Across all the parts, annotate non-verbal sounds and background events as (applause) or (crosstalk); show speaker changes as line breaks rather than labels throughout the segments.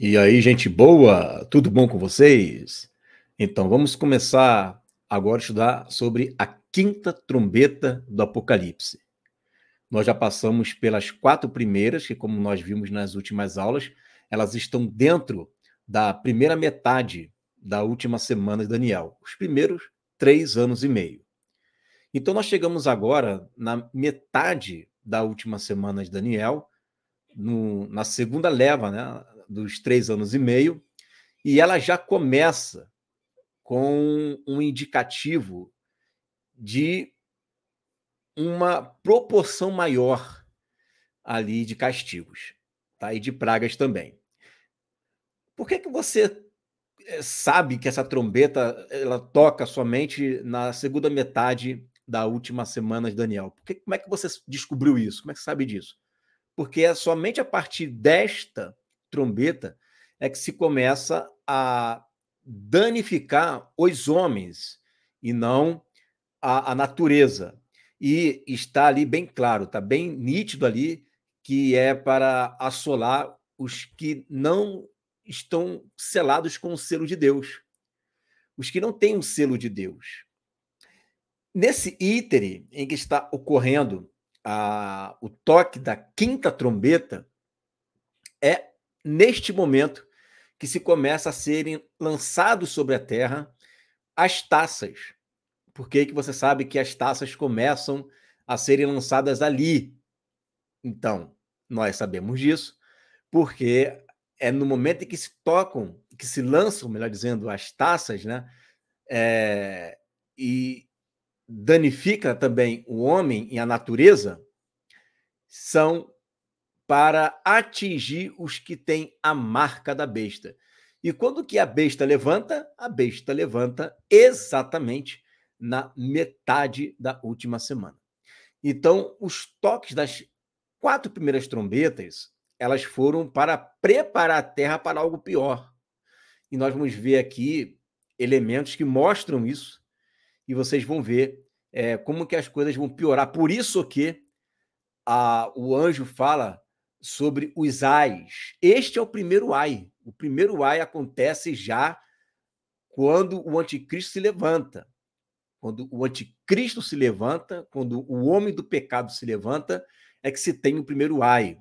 E aí, gente boa, tudo bom com vocês? Então, vamos começar agora a estudar sobre a quinta trombeta do Apocalipse. Nós já passamos pelas quatro primeiras, que, como nós vimos nas últimas aulas, elas estão dentro da primeira metade da última semana de Daniel, os primeiros três anos e meio. Então, nós chegamos agora na metade da última semana de Daniel, no, na segunda leva, né? dos três anos e meio, e ela já começa com um indicativo de uma proporção maior ali de castigos tá? e de pragas também. Por que, que você eh, sabe que essa trombeta ela toca somente na segunda metade da última semana de Daniel? Por que, como é que você descobriu isso? Como é que você sabe disso? Porque é somente a partir desta trombeta, é que se começa a danificar os homens e não a, a natureza. E está ali bem claro, está bem nítido ali que é para assolar os que não estão selados com o selo de Deus, os que não têm o selo de Deus. Nesse ítere em que está ocorrendo a, o toque da quinta trombeta, é neste momento que se começa a serem lançados sobre a Terra as taças. Por que, que você sabe que as taças começam a serem lançadas ali? Então, nós sabemos disso, porque é no momento em que se tocam, que se lançam, melhor dizendo, as taças, né? É, e danifica também o homem e a natureza, são para atingir os que têm a marca da besta. E quando que a besta levanta? A besta levanta exatamente na metade da última semana. Então, os toques das quatro primeiras trombetas, elas foram para preparar a terra para algo pior. E nós vamos ver aqui elementos que mostram isso, e vocês vão ver é, como que as coisas vão piorar. Por isso que a, o anjo fala sobre os AIs. Este é o primeiro AI. O primeiro AI acontece já quando o anticristo se levanta. Quando o anticristo se levanta, quando o homem do pecado se levanta, é que se tem o primeiro ai,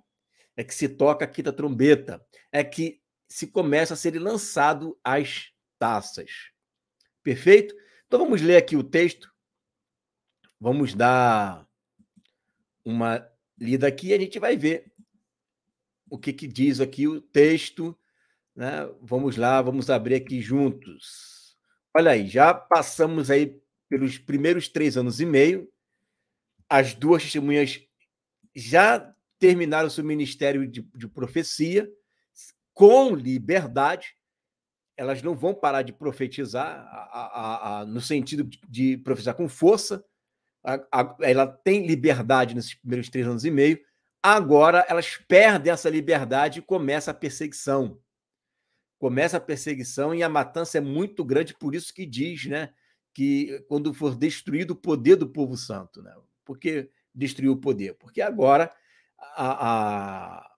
é que se toca a quinta trombeta, é que se começa a ser lançado as taças. Perfeito? Então vamos ler aqui o texto. Vamos dar uma lida aqui e a gente vai ver o que, que diz aqui o texto. Né? Vamos lá, vamos abrir aqui juntos. Olha aí, já passamos aí pelos primeiros três anos e meio. As duas testemunhas já terminaram seu ministério de, de profecia com liberdade. Elas não vão parar de profetizar a, a, a, no sentido de, de profetizar com força. ela tem liberdade nesses primeiros três anos e meio Agora elas perdem essa liberdade e começa a perseguição. Começa a perseguição e a matança é muito grande, por isso que diz, né, que quando for destruído o poder do povo santo, né? Porque destruiu o poder, porque agora a, a,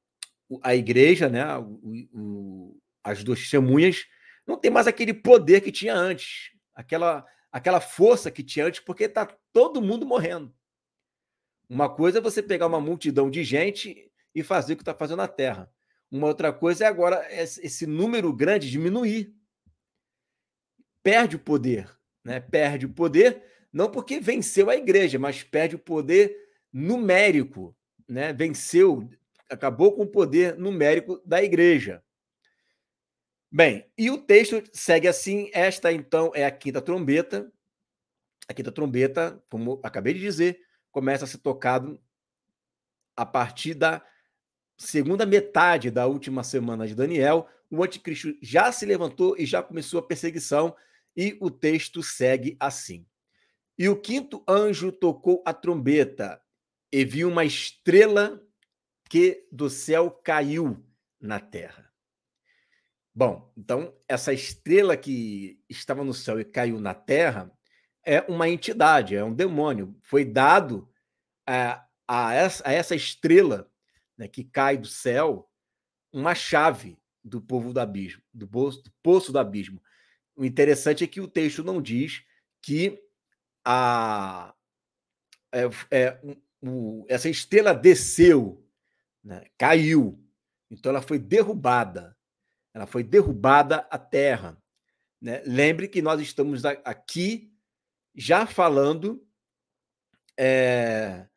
a igreja, né, o, o, as duas testemunhas não tem mais aquele poder que tinha antes, aquela aquela força que tinha antes, porque está todo mundo morrendo. Uma coisa é você pegar uma multidão de gente e fazer o que está fazendo na Terra. Uma outra coisa é agora esse número grande diminuir. Perde o poder, né? Perde o poder, não porque venceu a igreja, mas perde o poder numérico, né? Venceu, acabou com o poder numérico da igreja. Bem, e o texto segue assim: esta então é a quinta trombeta. A quinta trombeta, como acabei de dizer, começa a ser tocado a partir da segunda metade da última semana de Daniel. O anticristo já se levantou e já começou a perseguição, e o texto segue assim. E o quinto anjo tocou a trombeta, e viu uma estrela que do céu caiu na terra. Bom, então essa estrela que estava no céu e caiu na terra é uma entidade, é um demônio. Foi dado a, eh, a, essa, a essa, estrela né, que cai do céu uma chave do povo do abismo, do, do poço do abismo. O interessante é que o texto não diz que a, é, é, o, essa estrela desceu, né, caiu. Então ela foi derrubada. Ela foi derrubada à terra. Né? Lembre que nós estamos aqui já falando é,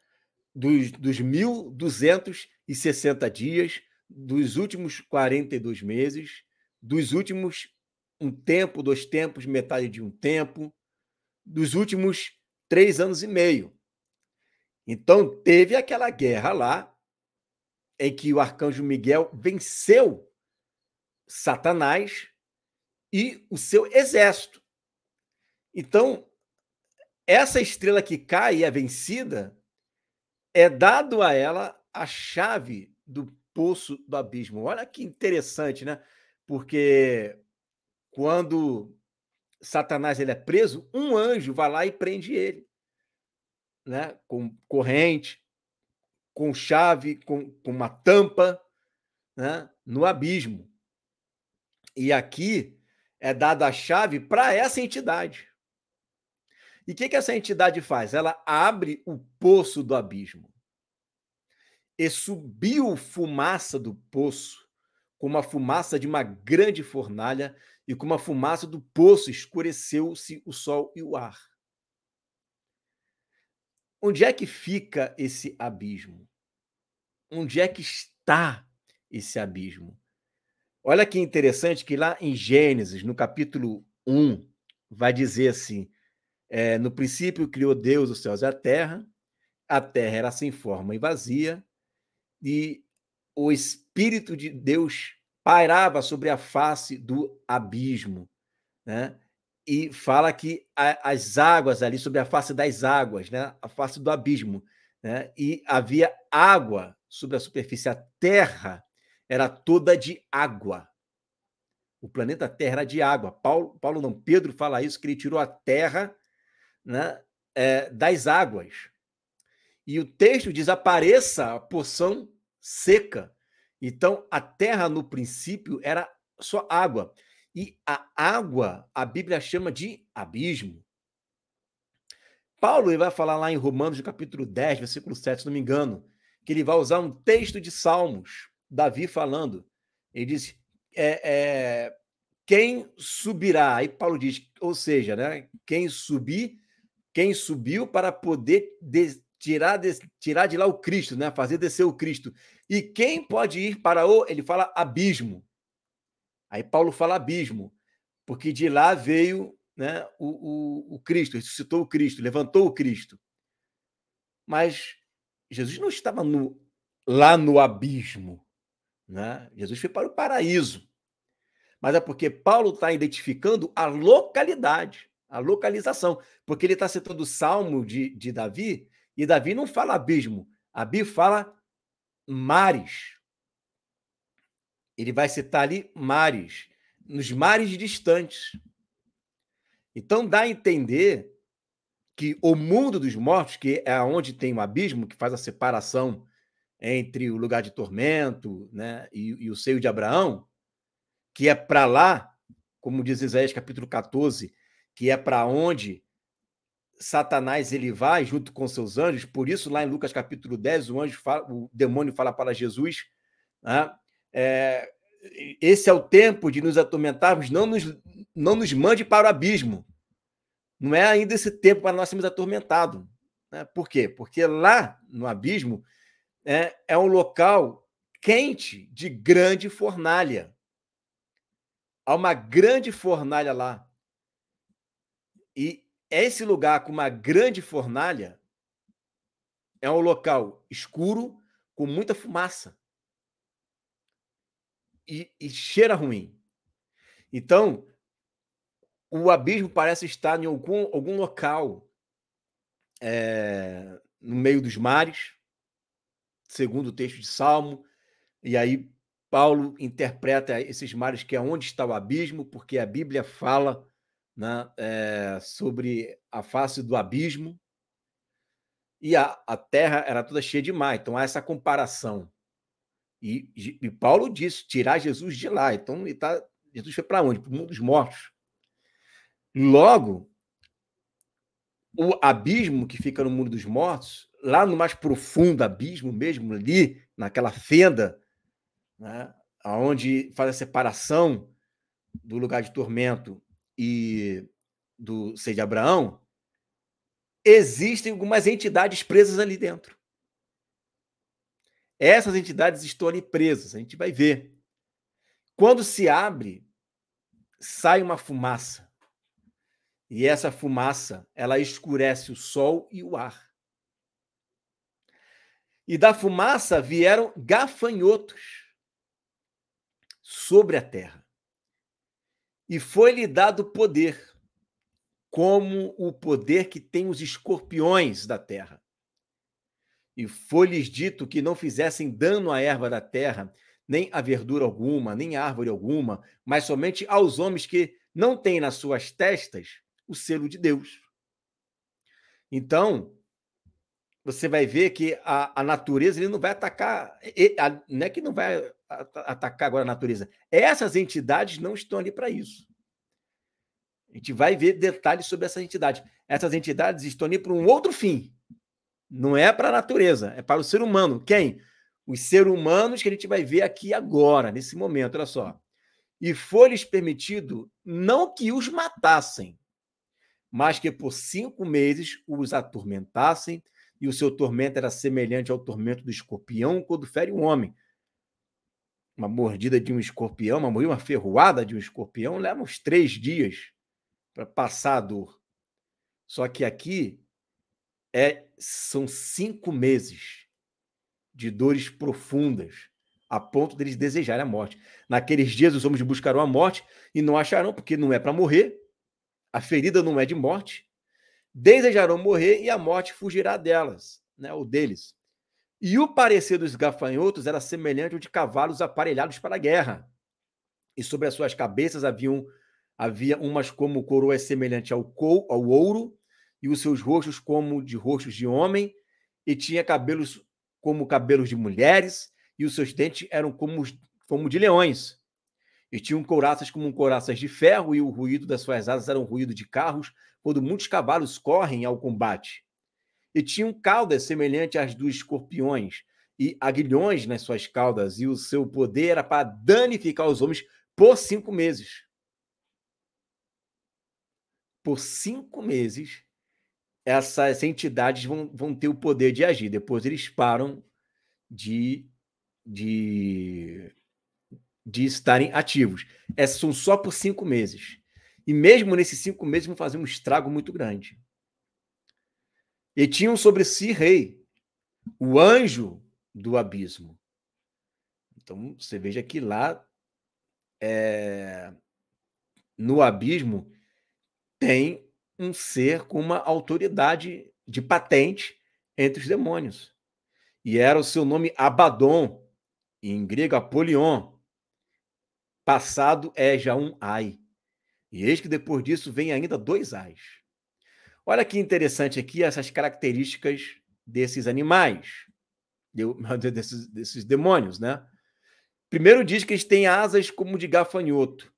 dos, dos 1.260 dias, dos últimos 42 meses, dos últimos um tempo, dois tempos, metade de um tempo, dos últimos três anos e meio. Então, teve aquela guerra lá, em que o arcanjo Miguel venceu Satanás e o seu exército. Então, essa estrela que cai e é vencida, é dado a ela a chave do poço do abismo. Olha que interessante, né? Porque quando Satanás ele é preso, um anjo vai lá e prende ele, né? Com corrente, com chave, com, com uma tampa, né? No abismo. E aqui é dada a chave para essa entidade. E o que, que essa entidade faz? Ela abre o poço do abismo. E subiu fumaça do poço, como a fumaça de uma grande fornalha, e com a fumaça do poço escureceu-se o sol e o ar. Onde é que fica esse abismo? Onde é que está esse abismo? Olha que interessante que lá em Gênesis, no capítulo 1, vai dizer assim: é, no princípio criou Deus os céus e a terra, a terra era sem forma e vazia, e o Espírito de Deus pairava sobre a face do abismo, né? E fala que a, as águas ali, sobre a face das águas, né? A face do abismo, né? E havia água sobre a superfície, a terra era toda de água. O planeta Terra era de água. Paulo, Paulo não, Pedro fala isso, que ele tirou a terra né, é, das águas. E o texto diz: apareça a porção seca. Então, a terra no princípio era só água. E a água, a Bíblia chama de abismo. Paulo ele vai falar lá em Romanos, capítulo 10, versículo 7, se não me engano, que ele vai usar um texto de Salmos, Davi falando. Ele diz: é, é, quem subirá? Aí Paulo diz, ou seja, né, quem subir quem subiu para poder de, tirar, de, tirar de lá o Cristo, né? fazer descer o Cristo. E quem pode ir para o, ele fala abismo. Aí Paulo fala abismo, porque de lá veio né, o, o, o Cristo, ressuscitou o Cristo, levantou o Cristo. Mas Jesus não estava no, lá no abismo. Né? Jesus foi para o paraíso. Mas é porque Paulo está identificando a localidade a localização, porque ele está citando o Salmo de, de Davi, e Davi não fala abismo, Abi fala mares. Ele vai citar ali mares, nos mares distantes. Então dá a entender que o mundo dos mortos, que é onde tem o um abismo, que faz a separação entre o lugar de tormento né, e, e o seio de Abraão, que é para lá, como diz Isaías capítulo 14, que é para onde Satanás ele vai junto com seus anjos. Por isso, lá em Lucas capítulo 10, o, anjo fala, o demônio fala para Jesus: né? é, Esse é o tempo de nos atormentarmos, não nos, não nos mande para o abismo. Não é ainda esse tempo para nós sermos atormentados. Né? Por quê? Porque lá no abismo é, é um local quente de grande fornalha. Há uma grande fornalha lá. E esse lugar com uma grande fornalha é um local escuro, com muita fumaça. E, e cheira ruim. Então, o abismo parece estar em algum, algum local é, no meio dos mares, segundo o texto de Salmo. E aí, Paulo interpreta esses mares que é onde está o abismo, porque a Bíblia fala né, é, sobre a face do abismo e a, a terra era toda cheia de mar. Então há essa comparação. E, e Paulo disse tirar Jesus de lá. Então ele tá, Jesus foi para onde? Para o mundo dos mortos. Logo, o abismo que fica no mundo dos mortos, lá no mais profundo abismo mesmo, ali naquela fenda, né, faz a separação do lugar de tormento e do Sei de Abraão, existem algumas entidades presas ali dentro. Essas entidades estão ali presas, a gente vai ver. Quando se abre, sai uma fumaça. E essa fumaça, ela escurece o sol e o ar. E da fumaça vieram gafanhotos sobre a terra. E foi-lhe dado poder, como o poder que tem os escorpiões da terra. E foi-lhes dito que não fizessem dano à erva da terra, nem à verdura alguma, nem árvore alguma, mas somente aos homens que não têm nas suas testas o selo de Deus. Então, você vai ver que a, a natureza ele não vai atacar, ele, a, não é que não vai atacar agora a natureza. Essas entidades não estão ali para isso. A gente vai ver detalhes sobre essas entidades. Essas entidades estão ali para um outro fim. Não é para a natureza, é para o ser humano. Quem? Os seres humanos que a gente vai ver aqui agora, nesse momento, olha só. E foi-lhes permitido não que os matassem, mas que por cinco meses os atormentassem, e o seu tormento era semelhante ao tormento do escorpião quando fere um homem uma mordida de um escorpião, uma mordida, uma ferroada de um escorpião, leva uns três dias para passar a dor. Só que aqui é, são cinco meses de dores profundas, a ponto deles de desejarem a morte. Naqueles dias os homens buscarão a morte e não acharão, porque não é para morrer, a ferida não é de morte. Desejarão morrer e a morte fugirá delas, né, ou deles. E o parecer dos gafanhotos era semelhante ao de cavalos aparelhados para a guerra. E sobre as suas cabeças haviam havia umas como coroas é semelhante ao, cou, ao ouro, e os seus rostos como de rostos de homem, e tinha cabelos como cabelos de mulheres, e os seus dentes eram como, como de leões. E tinham couraças como couraças de ferro, e o ruído das suas asas era um ruído de carros, quando muitos cavalos correm ao combate e tinham caudas é semelhantes às dos escorpiões e aguilhões nas suas caudas, e o seu poder era para danificar os homens por cinco meses. Por cinco meses, essas entidades vão, vão ter o poder de agir. Depois eles param de, de, de estarem ativos. Essas é, são só por cinco meses. E mesmo nesses cinco meses vão fazer um estrago muito grande. E tinham sobre si rei, o anjo do abismo. Então você veja que lá é, no abismo tem um ser com uma autoridade de patente entre os demônios. E era o seu nome Abaddon, em grego Apolion. Passado é já um ai. E eis que depois disso vem ainda dois ais. Olha que interessante aqui essas características desses animais, (laughs) desses, desses demônios, né? Primeiro diz que eles têm asas como de gafanhoto.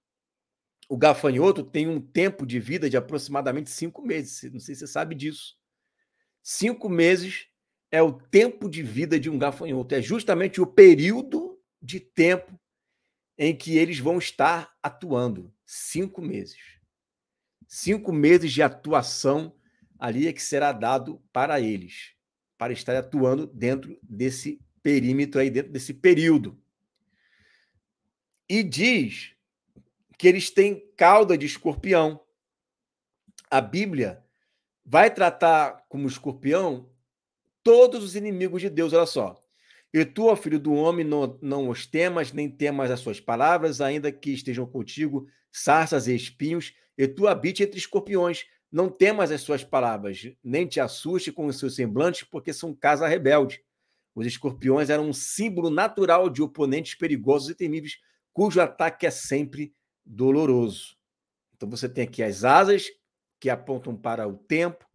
O gafanhoto tem um tempo de vida de aproximadamente cinco meses. Não sei se você sabe disso. Cinco meses é o tempo de vida de um gafanhoto. É justamente o período de tempo em que eles vão estar atuando. Cinco meses. Cinco meses de atuação ali é que será dado para eles, para estar atuando dentro desse perímetro aí, dentro desse período. E diz que eles têm cauda de escorpião. A Bíblia vai tratar como escorpião todos os inimigos de Deus, olha só. E tu, ó filho do homem, não, não os temas, nem temas as suas palavras, ainda que estejam contigo sarças e espinhos, e tu habite entre escorpiões, não temas as suas palavras, nem te assuste com os seus semblantes, porque são casa rebelde. Os escorpiões eram um símbolo natural de oponentes perigosos e temíveis, cujo ataque é sempre doloroso. Então você tem aqui as asas que apontam para o tempo,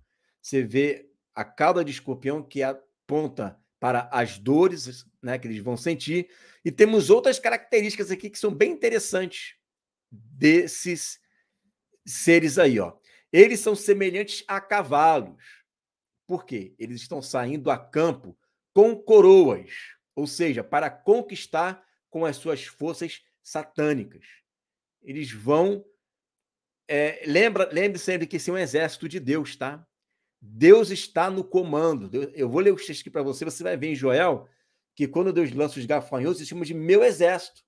você vê a cauda de escorpião que aponta para as dores né, que eles vão sentir, e temos outras características aqui que são bem interessantes desses seres aí, ó. Eles são semelhantes a cavalos. Por quê? Eles estão saindo a campo com coroas, ou seja, para conquistar com as suas forças satânicas. Eles vão. É, lembra, lembre sempre que esse é um exército de Deus, tá? Deus está no comando. Eu vou ler o texto aqui para você, você vai ver em Joel que quando Deus lança os gafanhotos, ele chama de meu exército.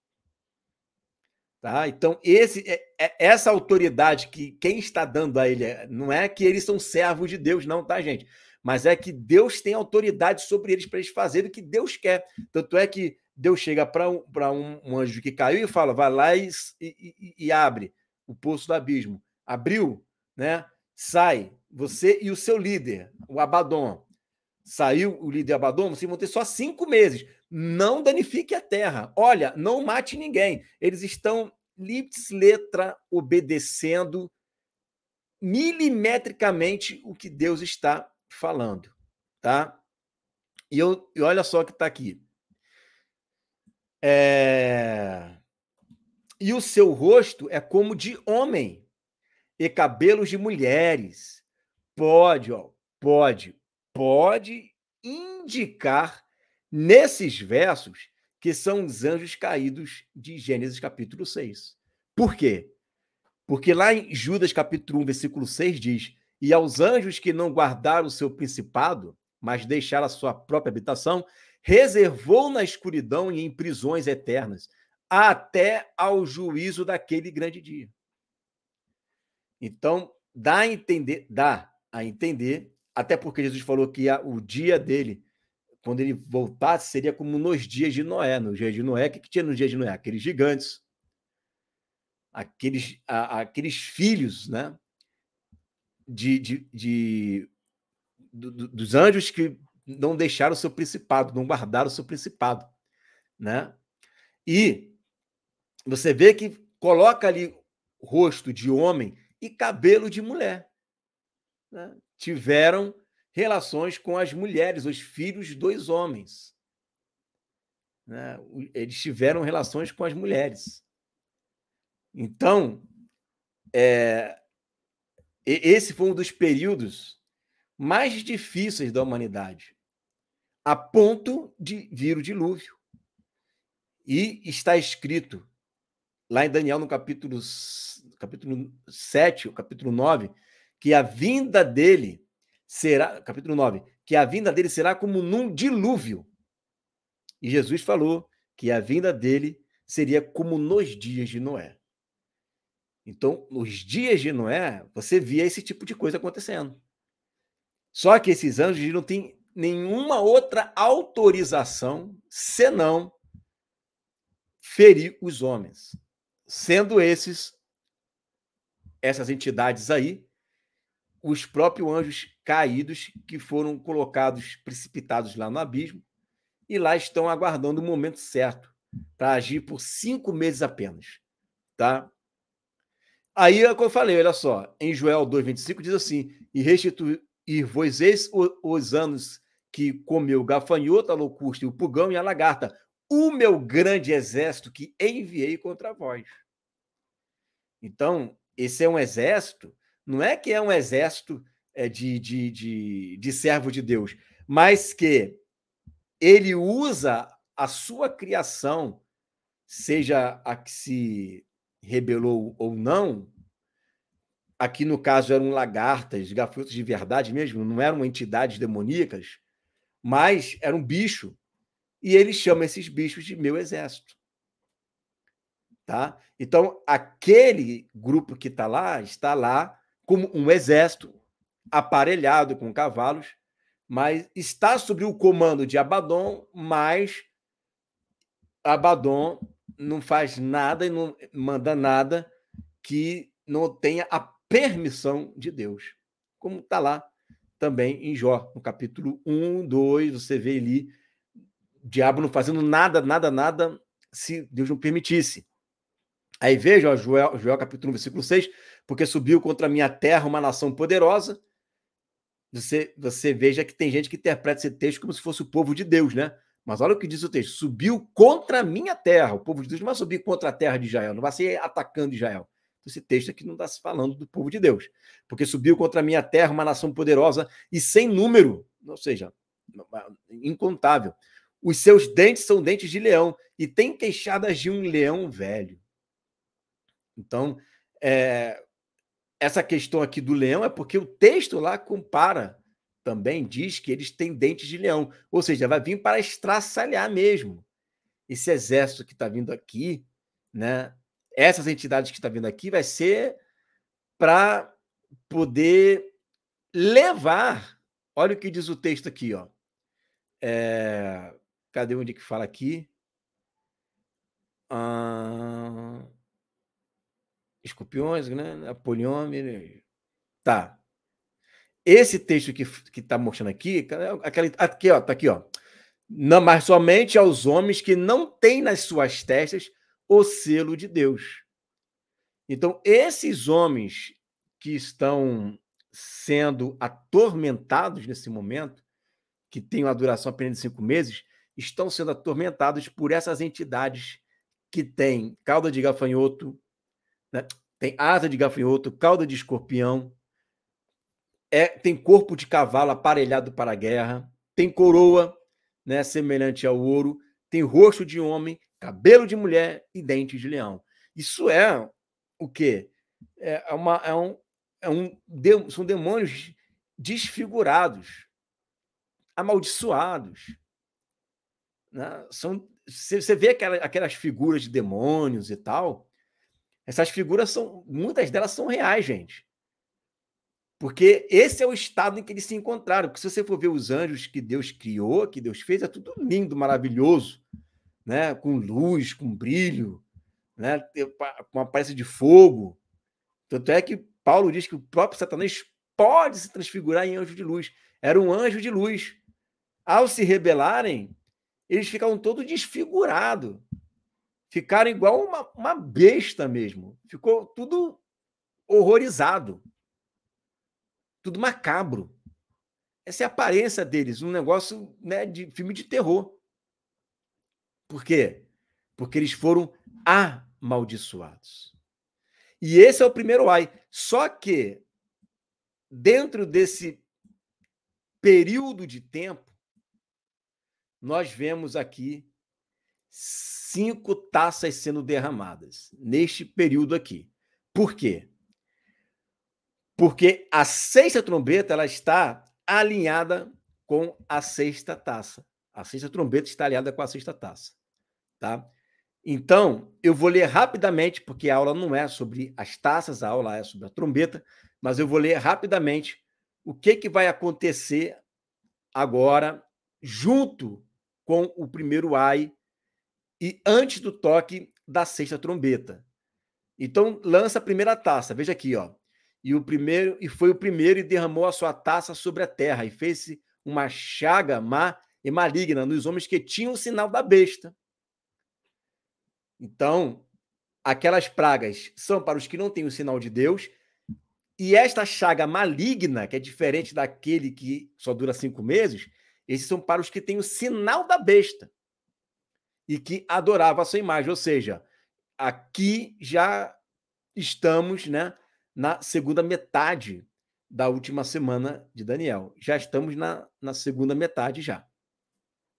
Tá? Então, esse, é, é, essa autoridade que quem está dando a ele é, não é que eles são servos de Deus, não, tá, gente? Mas é que Deus tem autoridade sobre eles para eles fazerem o que Deus quer. Tanto é que Deus chega para um, um, um anjo que caiu e fala: vai lá e, e, e abre o poço do abismo. Abriu, né? Sai, você e o seu líder, o Abaddon. Saiu o líder Abaddon, vocês vão ter só cinco meses não danifique a terra. Olha, não mate ninguém. Eles estão lips letra obedecendo milimetricamente o que Deus está falando, tá? E, eu, e olha só o que está aqui. É... E o seu rosto é como de homem, e cabelos de mulheres. Pode, ó, pode, pode indicar nesses versos que são os anjos caídos de Gênesis capítulo 6. Por quê? Porque lá em Judas capítulo 1, versículo 6 diz: "E aos anjos que não guardaram o seu principado, mas deixaram a sua própria habitação, reservou na escuridão e em prisões eternas, até ao juízo daquele grande dia." Então, dá a entender, dá a entender, até porque Jesus falou que o dia dele quando ele voltasse, seria como nos dias de Noé. Nos dias de Noé, o que, que tinha nos dias de Noé? Aqueles gigantes, aqueles, a, aqueles filhos né? de, de, de do, do, dos anjos que não deixaram o seu principado, não guardaram o seu principado. Né? E você vê que coloca ali rosto de homem e cabelo de mulher. Né? Tiveram relações com as mulheres, os filhos dos homens. Né? Eles tiveram relações com as mulheres. Então, é, esse foi um dos períodos mais difíceis da humanidade, a ponto de vir o dilúvio. E está escrito lá em Daniel, no capítulo, capítulo 7, capítulo 9, que a vinda dele será, capítulo 9, que a vinda dele será como num dilúvio. E Jesus falou que a vinda dele seria como nos dias de Noé. Então, nos dias de Noé, você via esse tipo de coisa acontecendo. Só que esses anjos não têm nenhuma outra autorização senão ferir os homens, sendo esses essas entidades aí os próprios anjos caídos que foram colocados, precipitados lá no abismo, e lá estão aguardando o momento certo para agir por cinco meses apenas. Tá? Aí é o que eu falei, olha só, em Joel 2,25 diz assim: E restituir vos eis os anos que comeu o gafanhoto, a locusta e o pugão e a lagarta, o meu grande exército que enviei contra vós. Então, esse é um exército, não é que é um exército é, de, de, de, de servo de Deus, mas que ele usa a sua criação, seja a que se rebelou ou não, aqui no caso eram lagartas, gafanhotos de verdade mesmo, não eram entidades demoníacas, mas era um bicho. E ele chama esses bichos de meu exército. Tá? Então, aquele grupo que está lá, está lá como um exército aparelhado com cavalos, mas está sob o comando de Abaddon, mas Abaddon não faz nada e não manda nada que não tenha a permissão de Deus. Como está lá também em Jó, no capítulo 1, 2, você vê ali o diabo não fazendo nada, nada, nada, se Deus não permitisse. Aí veja, Joel, Joel capítulo 1, versículo 6, porque subiu contra a minha terra uma nação poderosa você, você veja que tem gente que interpreta esse texto como se fosse o povo de Deus, né? Mas olha o que diz o texto: subiu contra a minha terra. O povo de Deus não vai subir contra a terra de Israel, não vai ser atacando Israel. Então, esse texto aqui não está se falando do povo de Deus, porque subiu contra a minha terra uma nação poderosa e sem número, ou seja, incontável. Os seus dentes são dentes de leão e tem queixadas de um leão velho. Então, é, essa questão aqui do leão é porque o texto lá compara, também diz que eles têm dentes de leão, ou seja, vai vir para estraçalhar mesmo. Esse exército que está vindo aqui, né? Essas entidades que está vindo aqui vai ser para poder levar. Olha o que diz o texto aqui, ó. É, cadê onde é que fala aqui? Ah, escorpiões, né? Apoliômeno. Né, tá. Esse texto que que está mostrando aqui, é aquele aqui ó, tá aqui ó. Não, mas somente aos homens que não têm nas suas testas o selo de Deus. Então, esses homens que estão sendo atormentados nesse momento, que tem uma duração apenas de cinco meses, estão sendo atormentados por essas entidades que têm cauda de gafanhoto, né? tem asa de gafanhoto, cauda de escorpião, é, tem corpo de cavalo aparelhado para a guerra, tem coroa, né, semelhante ao ouro, tem rosto de homem, cabelo de mulher e dentes de leão. Isso é o quê? É, é uma, é um, é um, são demônios desfigurados, amaldiçoados. Né? São, você vê aquelas figuras de demônios e tal, essas figuras são, muitas delas são reais, gente. Porque esse é o estado em que eles se encontraram. Porque se você for ver os anjos que Deus criou, que Deus fez, é tudo lindo, maravilhoso, né? Com luz, com brilho, né? Com aparência de fogo. Tanto é que Paulo diz que o próprio Satanás pode se transfigurar em anjo de luz. Era um anjo de luz. Ao se rebelarem, eles ficavam todo desfigurado ficaram igual uma, uma besta mesmo. Ficou tudo horrorizado. Tudo macabro. Essa é a aparência deles, um negócio né, de filme de terror. Por quê? Porque eles foram amaldiçoados. E esse é o primeiro ai. Só que, dentro desse período de tempo, nós vemos aqui cinco taças sendo derramadas neste período aqui. Por quê? Porque a sexta trombeta ela está alinhada com a sexta taça. A sexta trombeta está alinhada com a sexta taça, tá? Então, eu vou ler rapidamente, porque a aula não é sobre as taças, a aula é sobre a trombeta, mas eu vou ler rapidamente o que, que vai acontecer agora junto com o primeiro ai e antes do toque da sexta trombeta. Então lança a primeira taça, veja aqui, ó. E o primeiro e foi o primeiro e derramou a sua taça sobre a terra e fez-se uma chaga má e maligna nos homens que tinham o sinal da besta. Então, aquelas pragas são para os que não têm o sinal de Deus, e esta chaga maligna, que é diferente daquele que só dura cinco meses, esses são para os que têm o sinal da besta e que adorava sua imagem. Ou seja, aqui já estamos né, na segunda metade da última semana de Daniel. Já estamos na, na segunda metade já.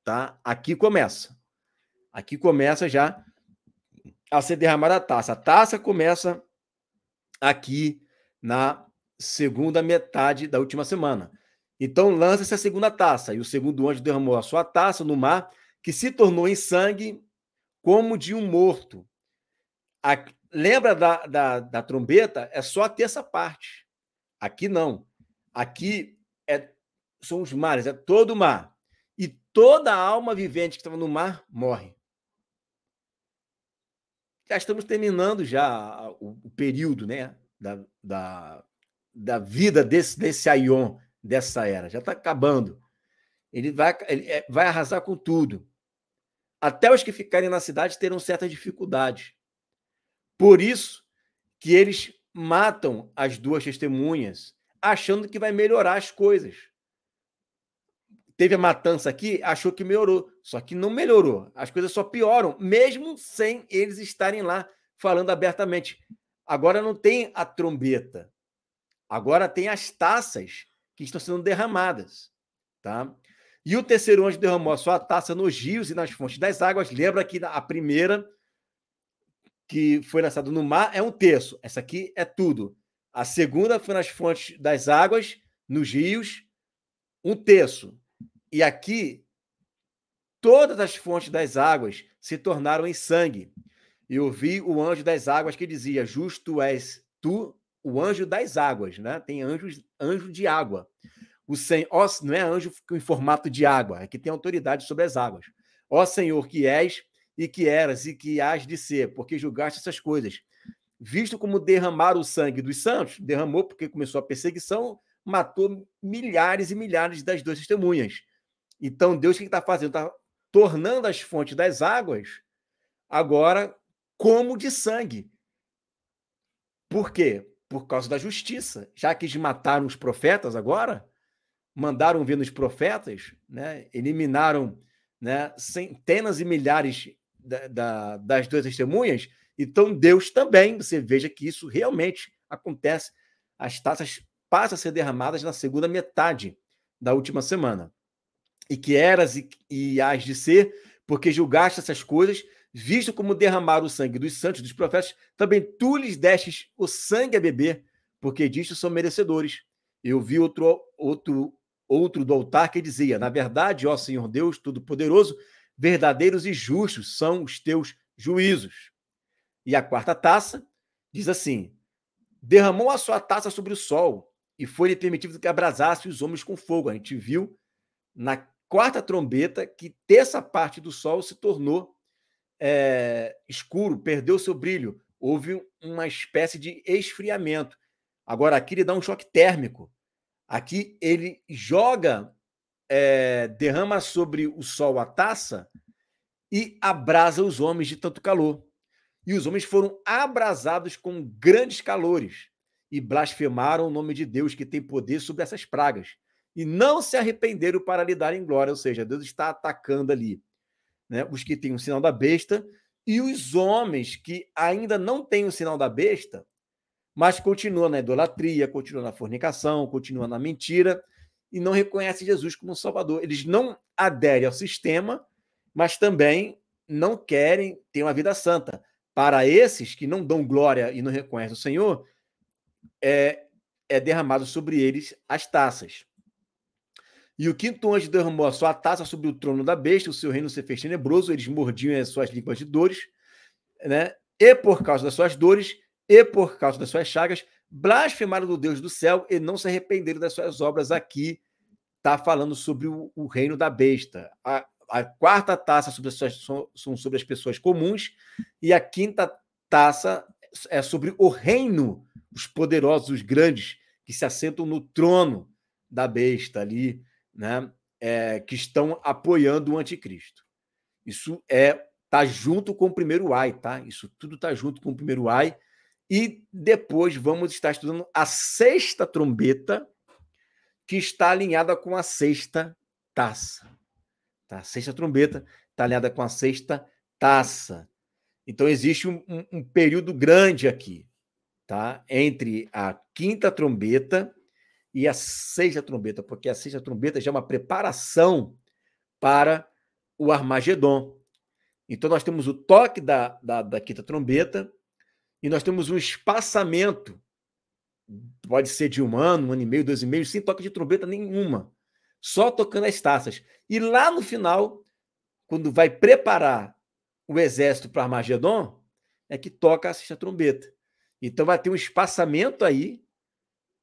Tá? Aqui começa. Aqui começa já a ser derramada a taça. A taça começa aqui na segunda metade da última semana. Então lança-se a segunda taça, e o segundo anjo derramou a sua taça no mar, que se tornou em sangue como de um morto. A, lembra da, da, da trombeta? É só a terça parte. Aqui não. Aqui é, são os mares, é todo o mar. E toda a alma vivente que estava no mar morre. Já estamos terminando já o, o período né, da, da, da vida desse, desse Aion, dessa era. Já está acabando. Ele vai, ele é, vai arrasar com tudo. Até os que ficarem na cidade terão certa dificuldade. Por isso que eles matam as duas testemunhas, achando que vai melhorar as coisas. Teve a matança aqui, achou que melhorou, só que não melhorou. As coisas só pioram, mesmo sem eles estarem lá falando abertamente. Agora não tem a trombeta. Agora tem as taças que estão sendo derramadas, tá? E o terceiro anjo derramou a sua taça nos rios e nas fontes das águas. Lembra que a primeira, que foi lançada no mar, é um terço. Essa aqui é tudo. A segunda foi nas fontes das águas, nos rios, um terço. E aqui, todas as fontes das águas se tornaram em sangue. E ouvi o anjo das águas que dizia: Justo és tu, o anjo das águas, né? Tem anjos, anjo de água. O Senhor, ó, não é anjo em formato de água, é que tem autoridade sobre as águas. Ó Senhor, que és e que eras e que hás de ser, porque julgaste essas coisas. Visto como derramar o sangue dos santos, derramou porque começou a perseguição, matou milhares e milhares das duas testemunhas. Então, Deus o que está fazendo? Está tornando as fontes das águas agora como de sangue. Por quê? Por causa da justiça. Já que eles mataram os profetas agora, mandaram vir nos profetas, né? eliminaram né, centenas e milhares da, da, das duas testemunhas, então Deus também, você veja que isso realmente acontece, as taças passam a ser derramadas na segunda metade da última semana. E que eras e, e has de ser, porque julgaste essas coisas, visto como derramar o sangue dos santos, dos profetas, também tu lhes destes o sangue a beber, porque disto são merecedores. Eu vi outro, outro outro do altar que dizia: Na verdade, ó Senhor Deus Todo-Poderoso, verdadeiros e justos são os teus juízos. E a quarta taça diz assim: Derramou a sua taça sobre o sol, e foi-lhe permitido que abrasasse os homens com fogo. A gente viu na quarta trombeta que terça parte do sol se tornou é, escuro, perdeu seu brilho. Houve uma espécie de esfriamento. Agora, aqui ele dá um choque térmico Aqui ele joga, é, derrama sobre o sol a taça e abrasa os homens de tanto calor. E os homens foram abrasados com grandes calores e blasfemaram o nome de Deus que tem poder sobre essas pragas e não se arrependeram para lhe darem glória, ou seja, Deus está atacando ali né, os que têm o sinal da besta e os homens que ainda não têm o sinal da besta mas continua na idolatria, continua na fornicação, continua na mentira e não reconhece Jesus como Salvador. Eles não aderem ao sistema, mas também não querem ter uma vida santa. Para esses que não dão glória e não reconhecem o Senhor, é, é derramado sobre eles as taças. E o quinto anjo derramou a sua taça sobre o trono da besta, o seu reino se fez tenebroso, eles mordiam as suas línguas de dores, né? e por causa das suas dores, e por causa das suas chagas, blasfemaram do Deus do céu e não se arrependeram das suas obras. Aqui está falando sobre o, o, reino da besta. A, a quarta taça sobre as, são sobre as pessoas comuns e a quinta taça é sobre o reino, os poderosos, os grandes, que se assentam no trono da besta ali, né? É, que estão apoiando o anticristo. Isso é tá junto com o primeiro ai, tá? Isso tudo tá junto com o primeiro ai e depois vamos estar estudando a sexta trombeta, que está alinhada com a sexta taça. Tá? A sexta trombeta está alinhada com a sexta taça. Então existe um, um, um período grande aqui, tá? Entre a quinta trombeta e a sexta trombeta, porque a sexta trombeta já é uma preparação para o Armagedon. Então nós temos o toque da, da, da quinta trombeta, e nós temos um espaçamento, pode ser de um ano, um ano e meio, dois e meio, sem toque de trombeta nenhuma, só tocando as taças. E lá no final, quando vai preparar o exército para Armagedon, é que toca a sexta trombeta. Então vai ter um espaçamento aí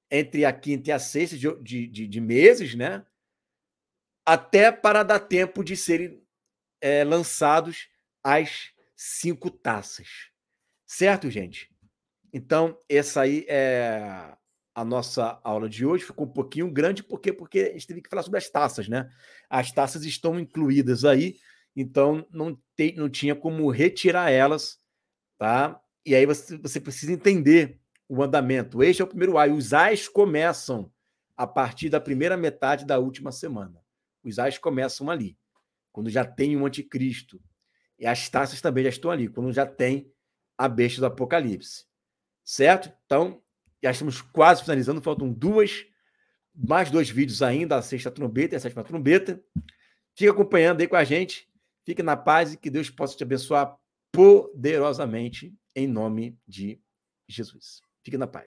entre a quinta e a sexta de, de, de, de meses, né? Até para dar tempo de serem é, lançados as cinco taças. Certo, gente? Então, essa aí é a nossa aula de hoje. Ficou um pouquinho grande, porque, porque a gente teve que falar sobre as taças, né? As taças estão incluídas aí, então não, tem, não tinha como retirar elas, tá? E aí você, você precisa entender o andamento. Este é o primeiro ai. Os as começam a partir da primeira metade da última semana. Os as começam ali, quando já tem o um anticristo. E as taças também já estão ali, quando já tem a besta do Apocalipse. Certo? Então, já estamos quase finalizando, faltam duas, mais dois vídeos ainda, a sexta trombeta e a sétima trombeta. Fica acompanhando aí com a gente, fique na paz e que Deus possa te abençoar poderosamente, em nome de Jesus. Fique na paz.